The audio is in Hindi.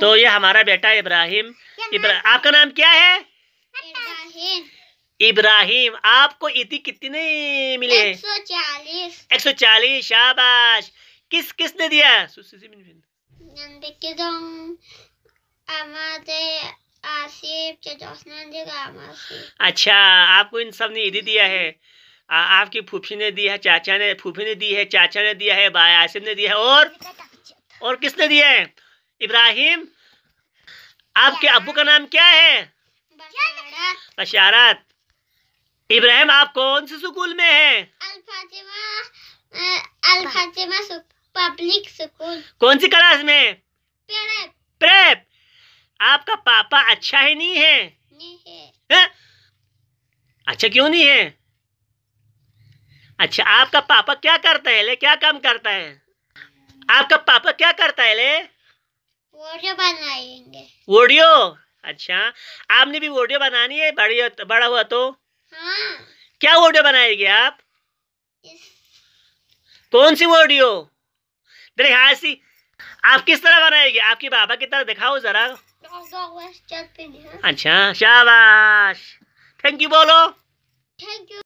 तो ये हमारा बेटा इब्राहिम इब्रा आपका नाम क्या है इब्राहिम आपको इति कितने मिले एक सौ चालीस एक सौ चालीस शाबाश किस किसने दिया अच्छा आपको इन सब ने ईदी दिया है आ, आपकी फूफी ने दी है चाचा ने फूफी ने दी है चाचा ने दिया है बाया आसिफ ने दिया है और और किसने दिया है इब्राहिम आपके अबू का नाम क्या है बशारत इब्राहिम आप कौन से स्कूल में है पब्लिक स्कूल कौन सी क्लास में प्रेप आपका पापा अच्छा है नहीं है नहीं है? अच्छा क्यों नहीं है अच्छा आपका पापा क्या करता है ले क्या काम करता है आपका पापा क्या करता है ले बनाएंगे वोडियो अच्छा आपने भी वोडियो बनानी है बड़ी तो, बड़ा हुआ तो हाँ। क्या वोडियो बनाएगी आप इस... कौन सी वोडियो मेरे हाँ सी आप किस तरह बनाएगी आपकी बाबा की तरह दिखाओ जरा अच्छा शाबाश थैंक यू बोलो थैंक यू